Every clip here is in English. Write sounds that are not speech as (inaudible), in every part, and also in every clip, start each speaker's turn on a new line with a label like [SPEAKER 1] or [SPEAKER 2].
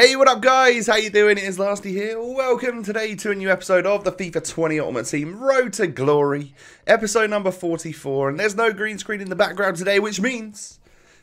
[SPEAKER 1] Hey, what up guys? How you doing? It is Lasty here. Welcome today to a new episode of the FIFA 20 Ultimate Team Road to Glory, episode number 44. And there's no green screen in the background today, which means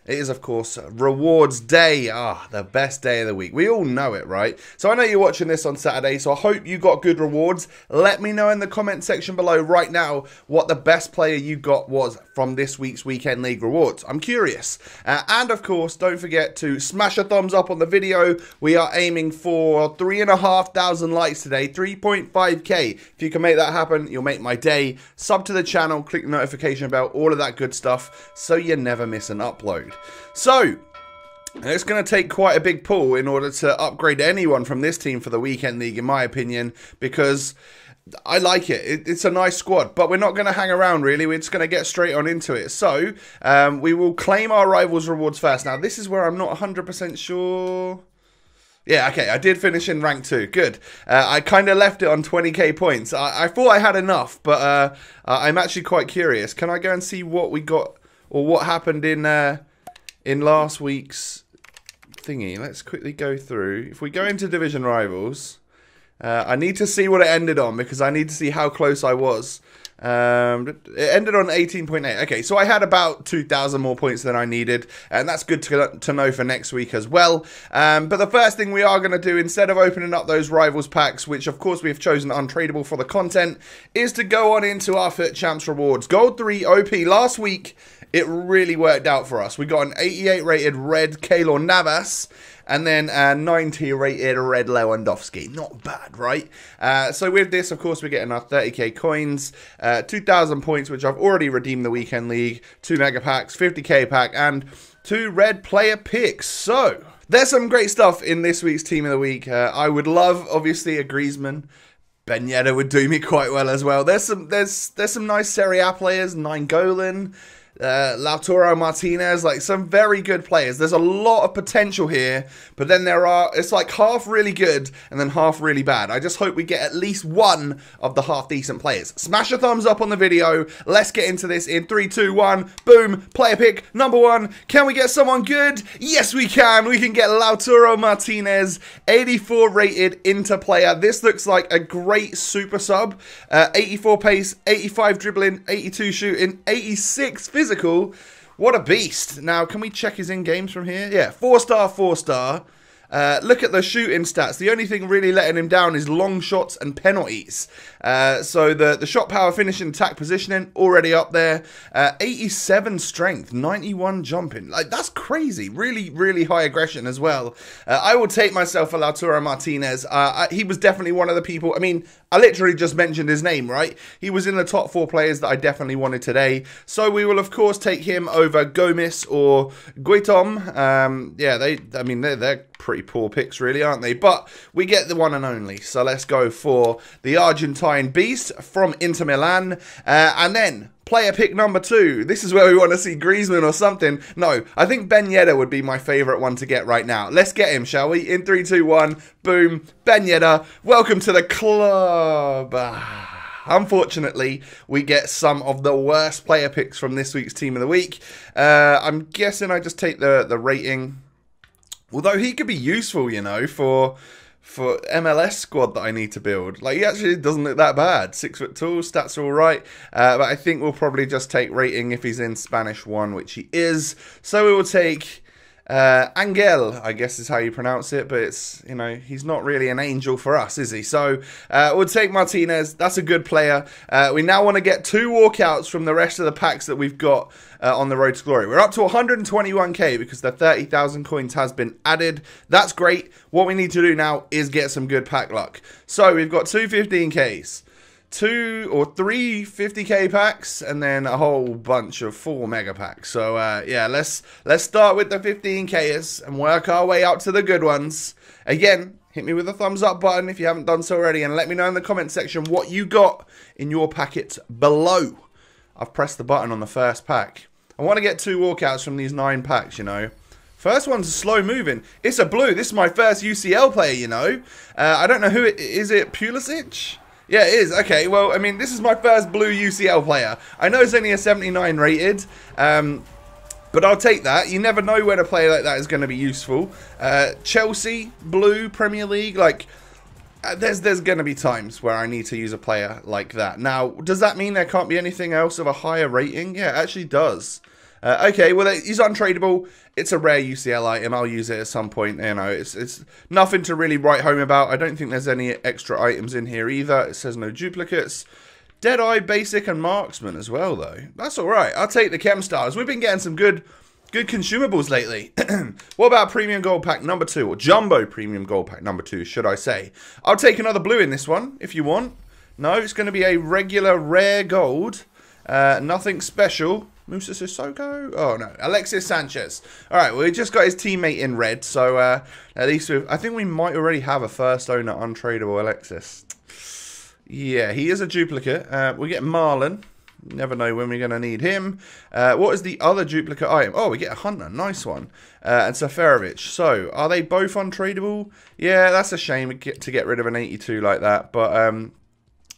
[SPEAKER 1] it is, of course, Rewards Day. Ah, the best day of the week. We all know it, right? So I know you're watching this on Saturday, so I hope you got good rewards. Let me know in the comment section below right now what the best player you got was from this week's Weekend League rewards. I'm curious. Uh, and, of course, don't forget to smash a thumbs up on the video. We are aiming for 3,500 likes today, 3.5k. If you can make that happen, you'll make my day. Sub to the channel, click the notification bell, all of that good stuff, so you never miss an upload. So, it's going to take quite a big pull in order to upgrade anyone from this team for the weekend league, in my opinion, because I like it. it it's a nice squad, but we're not going to hang around really. We're just going to get straight on into it. So um, we will claim our rivals' rewards first. Now this is where I'm not 100% sure. Yeah, okay, I did finish in rank two. Good. Uh, I kind of left it on 20k points. I, I thought I had enough, but uh, I'm actually quite curious. Can I go and see what we got or what happened in? Uh, in last week's thingy, let's quickly go through. If we go into division rivals, uh, I need to see what it ended on because I need to see how close I was. Um, it ended on 18.8. Okay, so I had about 2,000 more points than I needed, and that's good to, to know for next week as well. Um, but the first thing we are going to do, instead of opening up those Rivals packs, which of course we have chosen untradeable for the content, is to go on into our Fit Champs rewards. Gold 3 OP last week it really worked out for us. We got an 88 rated red Kaylor Navas and then a 90 rated red Lewandowski. Not bad, right? Uh, so with this, of course, we're getting our 30k coins, uh, 2,000 points, which I've already redeemed the weekend league, two mega packs, 50k pack, and two red player picks. So there's some great stuff in this week's team of the week. Uh, I would love, obviously, a Griezmann. Ben Yedder would do me quite well as well. There's some there's there's some nice Serie A players, Nine Golan uh, Lautaro Martinez, like some very good players. There's a lot of potential here, but then there are, it's like half really good and then half really bad. I just hope we get at least one of the half decent players. Smash a thumbs up on the video. Let's get into this in three, two, one. Boom. Player pick number one. Can we get someone good? Yes, we can. We can get Lautaro Martinez, 84 rated inter player. This looks like a great super sub. Uh, 84 pace, 85 dribbling, 82 shooting, 86 physical physical. What a beast. Now, can we check his in games from here? Yeah, four star, four star. Uh, look at the shooting stats. The only thing really letting him down is long shots and penalties. Uh, so the, the shot power finishing, tack attack positioning already up there. Uh, 87 strength, 91 jumping. Like that's crazy. Really, really high aggression as well. Uh, I will take myself for Lautaro Martinez. Uh, I, he was definitely one of the people. I mean, I literally just mentioned his name, right? He was in the top four players that I definitely wanted today. So we will of course take him over Gomez or Guitom. Um, yeah, they. I mean, they're, they're pretty poor picks, really, aren't they? But we get the one and only. So let's go for the Argentine Beast from Inter Milan. Uh, and then player pick number two. This is where we want to see Griezmann or something. No, I think Ben Yedder would be my favourite one to get right now. Let's get him, shall we? In three, two, one, boom, Ben Yedder, Welcome to the club. Ah, unfortunately, we get some of the worst player picks from this week's Team of the Week. Uh, I'm guessing I just take the, the rating Although he could be useful, you know, for for MLS squad that I need to build. Like he actually doesn't look that bad. Six foot tall, stats are all right. Uh, but I think we'll probably just take rating if he's in Spanish one, which he is. So we will take uh, Angel, I guess is how you pronounce it, but it's, you know, he's not really an angel for us, is he? So uh, we'll take Martinez. That's a good player. Uh, we now want to get two walkouts from the rest of the packs that we've got uh, on the road to glory. We're up to 121k because the 30,000 coins has been added. That's great. What we need to do now is get some good pack luck. So we've got two 15ks two or three 50k packs and then a whole bunch of four mega packs so uh, yeah let's let's start with the 15k's and work our way up to the good ones again hit me with a thumbs up button if you haven't done so already and let me know in the comment section what you got in your packet below i've pressed the button on the first pack i want to get two walkouts from these nine packs you know First one's slow moving. It's a blue. This is my first UCL player, you know. Uh, I don't know who it is. It Pulisic? Yeah, it is. Okay, well, I mean, this is my first blue UCL player. I know it's only a 79 rated, um, but I'll take that. You never know when a player like that is going to be useful. Uh, Chelsea, blue, Premier League, like, uh, there's there's going to be times where I need to use a player like that. Now, does that mean there can't be anything else of a higher rating? Yeah, it actually does. Uh, okay, well, he's untradeable. It's a rare UCL item. I'll use it at some point. You know, it's it's nothing to really write home about. I don't think there's any extra items in here either. It says no duplicates. Deadeye, Basic, and Marksman as well, though. That's all right. I'll take the Chem Stars. We've been getting some good good consumables lately. (clears throat) what about Premium Gold Pack number two, or Jumbo Premium Gold Pack number two, should I say? I'll take another blue in this one, if you want. No, it's going to be a regular rare gold. Uh, nothing special. Musa Sissoko? Oh, no. Alexis Sanchez. All right, well, we just got his teammate in red, so uh, at least we've, I think we might already have a first owner untradeable Alexis. Yeah, he is a duplicate. Uh, we get Marlon. Never know when we're going to need him. Uh, what is the other duplicate item? Oh, we get a Hunter. Nice one. Uh, and Safarovic. So, are they both untradeable? Yeah, that's a shame to get rid of an 82 like that. But um,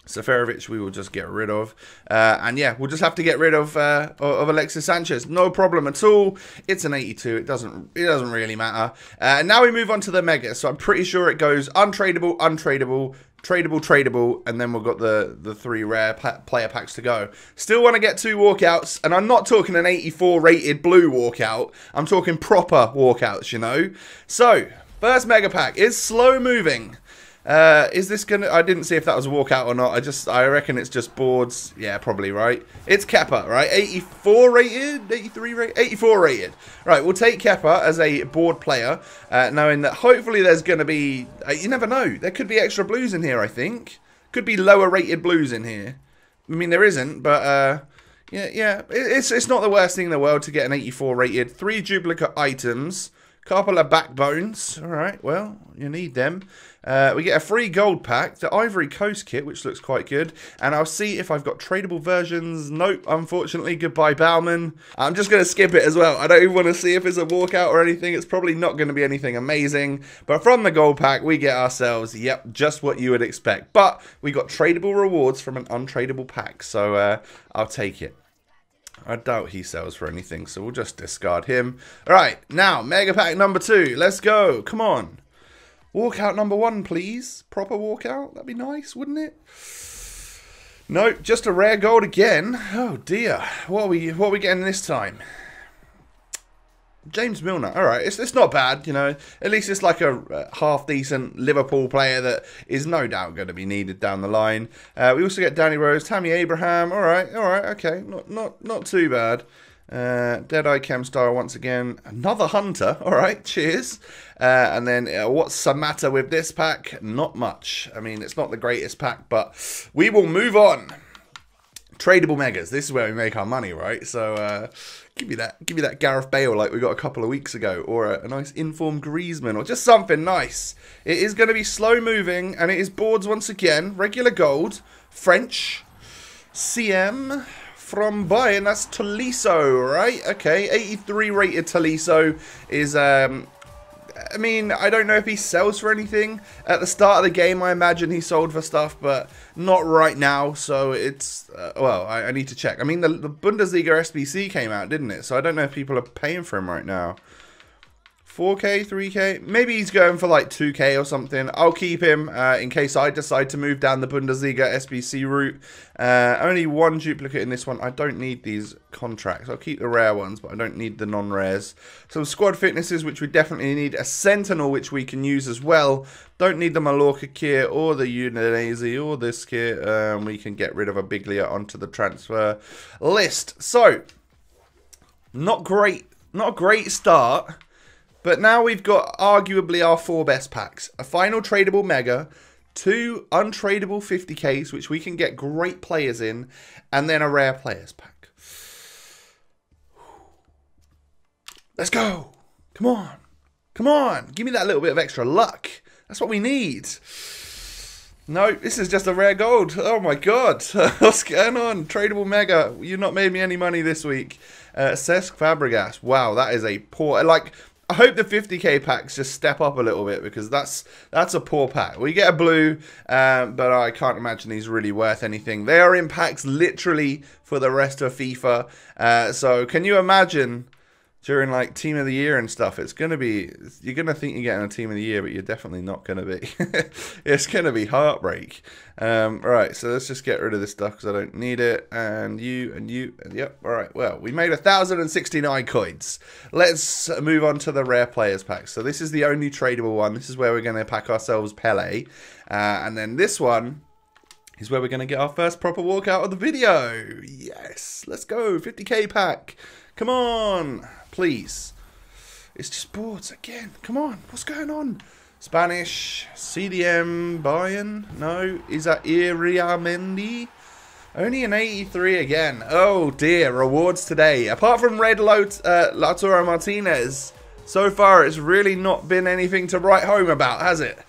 [SPEAKER 1] Seferovic we will just get rid of. Uh, and yeah, we'll just have to get rid of uh, of Alexis Sanchez. No problem at all. It's an 82. It doesn't it doesn't really matter. Uh, now we move on to the Mega. So I'm pretty sure it goes untradeable, untradeable, tradable, tradable, and then we've got the, the three rare pa player packs to go. Still want to get two walkouts, and I'm not talking an 84 rated blue walkout. I'm talking proper walkouts, you know? So, first Mega Pack is slow moving. Uh, is this gonna? I didn't see if that was a walkout or not. I just, I reckon it's just boards. Yeah, probably right. It's Kappa, right? 84 rated, 83 rated, 84 rated. Right, we'll take Kappa as a board player, uh, knowing that hopefully there's gonna be. Uh, you never know. There could be extra blues in here. I think could be lower rated blues in here. I mean, there isn't, but. Uh, yeah, yeah, it, it's it's not the worst thing in the world to get an 84 rated. Three duplicate items. Couple of backbones. All right, well, you need them. Uh, we get a free gold pack, the Ivory Coast kit, which looks quite good. And I'll see if I've got tradable versions. Nope, unfortunately. Goodbye, Bauman. I'm just going to skip it as well. I don't even want to see if it's a walkout or anything. It's probably not going to be anything amazing. But from the gold pack, we get ourselves, yep, just what you would expect. But we got tradable rewards from an untradable pack. So uh, I'll take it. I doubt he sells for anything, so we'll just discard him. All right, now, Mega Pack number two. Let's go. Come on. Walkout number one, please. Proper walkout. That'd be nice, wouldn't it? Nope, just a rare gold again. Oh, dear. What are we, what are we getting this time? James Milner. All right, it's, it's not bad, you know. At least it's like a uh, half decent Liverpool player that is no doubt going to be needed down the line. Uh, we also get Danny Rose, Tammy Abraham. All right, all right, okay, not not not too bad. Uh, Deadeye Chemstar once again. Another Hunter. All right, cheers. Uh, and then uh, what's the matter with this pack? Not much. I mean, it's not the greatest pack, but we will move on. Tradable megas. This is where we make our money, right? So uh, give me that, give me that Gareth Bale like we got a couple of weeks ago, or a, a nice informed Griezmann, or just something nice. It is going to be slow moving, and it is boards once again. Regular gold, French, CM from Bayern. That's Tolisso, right? Okay, 83 rated Tolisso is um, I mean, I don't know if he sells for anything. At the start of the game, I imagine he sold for stuff, but not right now. So it's, uh, well, I, I, need to check. I mean, the, the Bundesliga SBC came out, didn't it? So I don't know if people are paying for him right now. 4K, 3K. Maybe he's going for like 2K or something. I'll keep him uh, in case I decide to move down the Bundesliga SBC route. Uh, only one duplicate in this one. I don't need these contracts. I'll keep the rare ones, but I don't need the non-rares. Some squad fitnesses, which we definitely need. A Sentinel, which we can use as well. Don't need the Mallorca kit or the Udinese or this kit. Um, we can get rid of a Biglia onto the transfer list. So, not great. Not a great start but now we've got arguably our four best packs. A final tradable Mega, two untradable 50Ks, which we can get great players in, and then a rare players pack. Let's go. Come on. Come on. Give me that little bit of extra luck. That's what we need. No, this is just a rare gold. Oh my god. (laughs) What's going on? Tradable Mega, you've not made me any money this week. Uh, Cesc Fabregas. Wow, that is a poor... Like, I hope the 50k packs just step up a little bit because that's that's a poor pack. We get a blue, um, but I can't imagine he's really worth anything. They are in packs literally for the rest of FIFA. Uh, so can you imagine during like team of the year and stuff, it's gonna be you're gonna think you're getting a team of the year, but you're definitely not gonna be. (laughs) it's gonna be heartbreak. Um, right, so let's just get rid of this stuff because I don't need it. And you and you and yep. All right, well we made a thousand and sixty nine coins. Let's move on to the rare players pack. So this is the only tradable one. This is where we're gonna pack ourselves Pele, uh, and then this one is where we're going to get our first proper walkout of the video. Yes, let's go. 50k pack. Come on please. It's just boards again. Come on, what's going on? Spanish, CDM, Bayern. No, is that Iriamendi? Only an 83 again. Oh dear, rewards today. Apart from Red Lot uh, Lautaro Martinez, so far it's really not been anything to write home about, has it?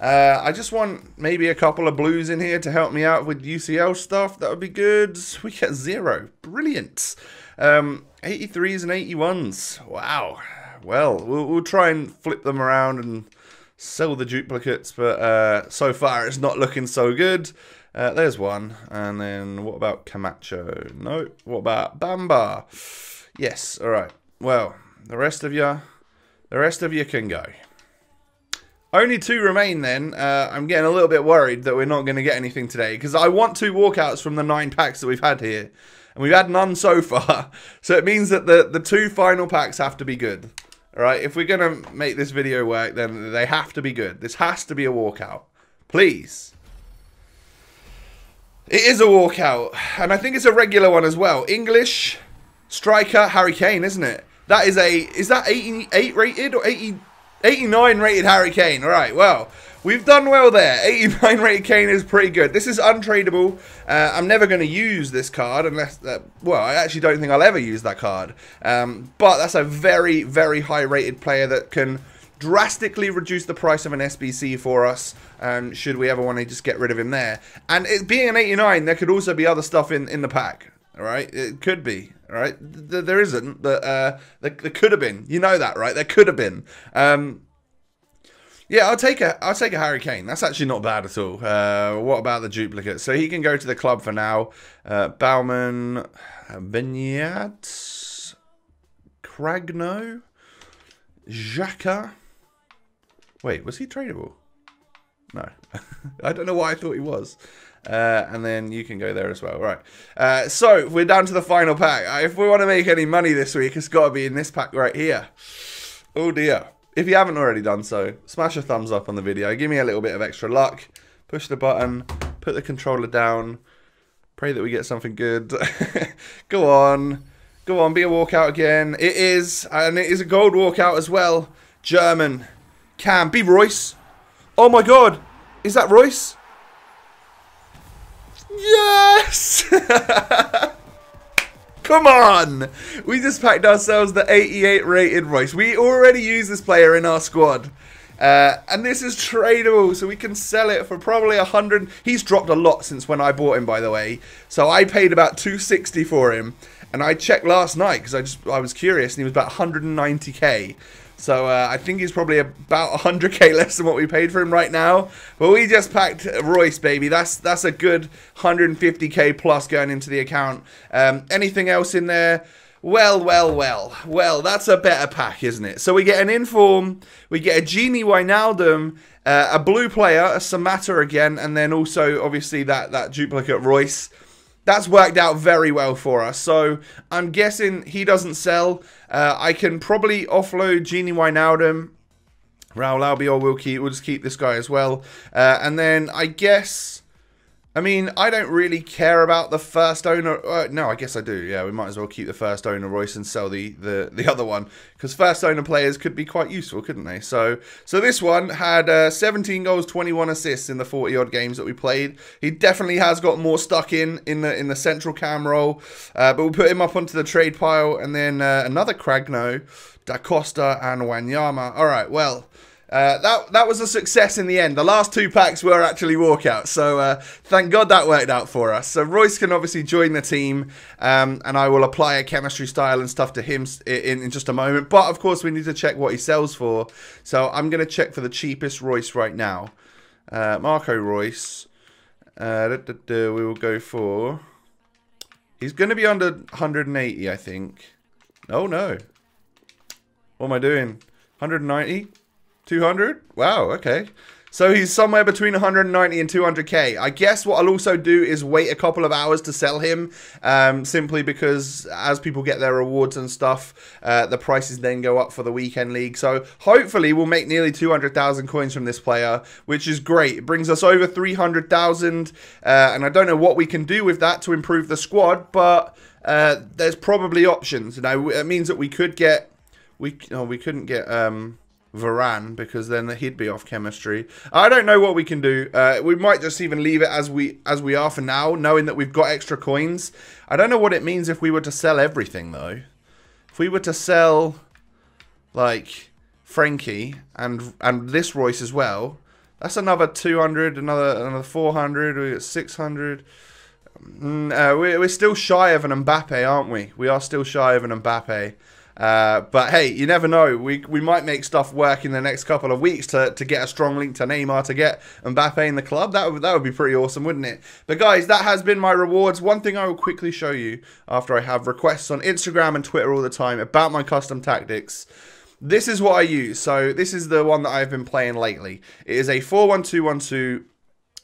[SPEAKER 1] Uh, I just want maybe a couple of blues in here to help me out with UCL stuff. That would be good. We get zero. Brilliant. Um, 83s and 81s. Wow. Well, well, we'll try and flip them around and sell the duplicates, but uh, so far it's not looking so good. Uh, there's one. And then what about Camacho? No. What about Bamba? Yes. All right. Well, the rest of you, the rest of you can go. Only two remain then. Uh, I'm getting a little bit worried that we're not going to get anything today because I want two walkouts from the nine packs that we've had here and we've had none so far. (laughs) So it means that the, the two final packs have to be good. All right, if we're going to make this video work, then they have to be good. This has to be a walkout. Please. It is a walkout, and I think it's a regular one as well. English, striker, Harry Kane, isn't it? That is a, is that 88 rated or 80, 89 rated Harry Kane? All right, well, We've done well there. 89 (laughs) rated Kane is pretty good. This is untradeable. Uh, I'm never going to use this card unless... Uh, well, I actually don't think I'll ever use that card. Um, but that's a very, very high rated player that can drastically reduce the price of an SBC for us um, should we ever want to just get rid of him there. And it being an 89, there could also be other stuff in, in the pack. right? it could be. right? there isn't. That uh, there, there could have been. You know that, right? There could have been. Um, yeah, I'll take a I'll take a Harry Kane. That's actually not bad at all. Uh, what about the duplicate? So he can go to the club for now. Uh, Bauman, Vignette, Cragno, Xhaka. Wait, was he tradable? No, (laughs) I don't know why I thought he was. Uh, and then you can go there as well. Right. Uh, so we're down to the final pack. Uh, if we want to make any money this week, it's got to be in this pack right here. Oh dear. If you haven't already done so, smash a thumbs up on the video. Give me a little bit of extra luck. Push the button, put the controller down. Pray that we get something good. (laughs) Go on. Go on, be a walkout again. It is, and it is a gold walkout as well. German. Cam. Be Royce. Oh my god. Is that Royce? Yes! (laughs) Come on! We just packed ourselves the 88 rated Royce. We already use this player in our squad. Uh, and this is tradable, so we can sell it for probably 100. He's dropped a lot since when I bought him, by the way. So I paid about 260 for him. And I checked last night because I just I was curious, and he was about 190k. So uh, I think he's probably about 100k less than what we paid for him right now. But we just packed Royce, baby. That's that's a good 150k plus going into the account. Um, anything else in there? Well, well, well, well, that's a better pack, isn't it? So we get an inform, we get a Genie Wijnaldum, uh, a blue player, a Samata again, and then also, obviously, that, that duplicate Royce. That's worked out very well for us. So I'm guessing he doesn't sell. Uh, I can probably offload Genie Wijnaldum. Raul Albiol will keep. We'll just keep this guy as well. Uh, and then I guess I mean, I don't really care about the first owner. Uh, no, I guess I do. Yeah, we might as well keep the first owner Royce and sell the the, the other one because first owner players could be quite useful, couldn't they? So so this one had uh, 17 goals, 21 assists in the 40 odd games that we played. He definitely has got more stuck in in the in the central cam role, uh, but we'll put him up onto the trade pile and then uh, another Cragno, Da Costa, and Wanyama. All right, well. Uh, that that was a success in the end. The last two packs were actually walkouts, so uh, thank God that worked out for us. So Royce can obviously join the team, um, and I will apply a chemistry style and stuff to him in, in, just a moment. But of course, we need to check what he sells for. So I'm going to check for the cheapest Royce right now, uh, Marco Royce. Da, da, da, we will go for. He's going to be under 180, I think. Oh no. What am I doing? 190? 200? Wow, okay. So he's somewhere between 190 and 200k. I guess what I'll also do is wait a couple of hours to sell him, um, simply because as people get their rewards and stuff, uh, the prices then go up for the weekend league. So hopefully we'll make nearly 200,000 coins from this player, which is great. It brings us over 300,000, uh, and I don't know what we can do with that to improve the squad, but uh, there's probably options. You know, it means that we could get, we oh, we couldn't get. Um, Varan because then he'd be off chemistry. I don't know what we can do. Uh, we might just even leave it as we as we are for now, knowing that we've got extra coins. I don't know what it means if we were to sell everything though. If we were to sell like Frankie and and this Royce as well, that's another 200, another another 400, we got 600. Mm, uh, we're, we're still shy of an Mbappe, aren't we? We are still shy of an Mbappe. Uh, but hey, you never know. We, we might make stuff work in the next couple of weeks to, to get a strong link to Neymar, to get Mbappe in the club. That would, that would be pretty awesome, wouldn't it? But guys, that has been my rewards. One thing I will quickly show you after I have requests on Instagram and Twitter all the time about my custom tactics this is what I use. So this is the one that I've been playing lately. It is a 4-1-2-1-2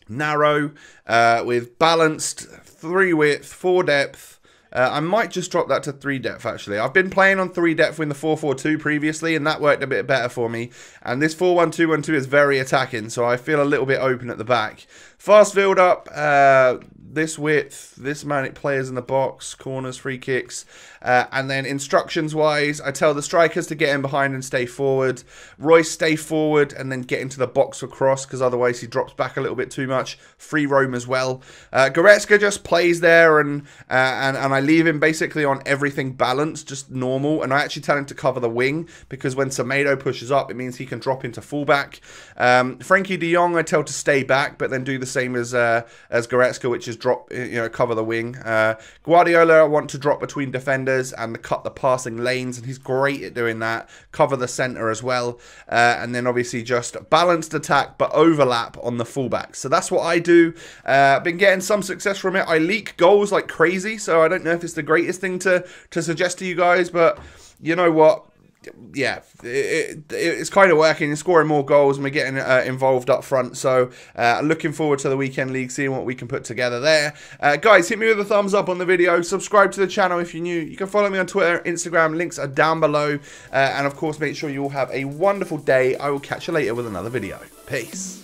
[SPEAKER 1] narrow uh, with balanced three width, four depth, uh, I might just drop that to 3 depth actually. I've been playing on 3 depth in the 4-4-2 previously and that worked a bit better for me. And this 4-1-2-1-2 is very attacking so I feel a little bit open at the back. Fast build up, uh, this width, this of players in the box, corners, free kicks, uh, and then instructions wise, I tell the strikers to get in behind and stay forward. Royce stay forward and then get into the box for cross because otherwise he drops back a little bit too much. Free roam as well. Uh, Goretzka just plays there and uh, and and I leave him basically on everything balanced, just normal. And I actually tell him to cover the wing because when Tomato pushes up, it means he can drop into fullback. Um, Frankie De Jong I tell to stay back, but then do the same as uh, as Goretzka, which is drop, you know, cover the wing. Uh, Guardiola, I want to drop between defenders and cut the passing lanes, and he's great at doing that. Cover the centre as well, uh, and then obviously just balanced attack but overlap on the fullback. So that's what I do. Uh, been getting some success from it. I leak goals like crazy, so I don't know if it's the greatest thing to to suggest to you guys, but you know what? yeah, it, it, it's kind of working. You're scoring more goals and we're getting uh, involved up front. So, uh, looking forward to the weekend league, seeing what we can put together there. Uh, guys, hit me with a thumbs up on the video. Subscribe to the channel if you're new. You can follow me on Twitter, Instagram. Links are down below. Uh, and of course, make sure you all have a wonderful day. I will catch you later with another video. Peace.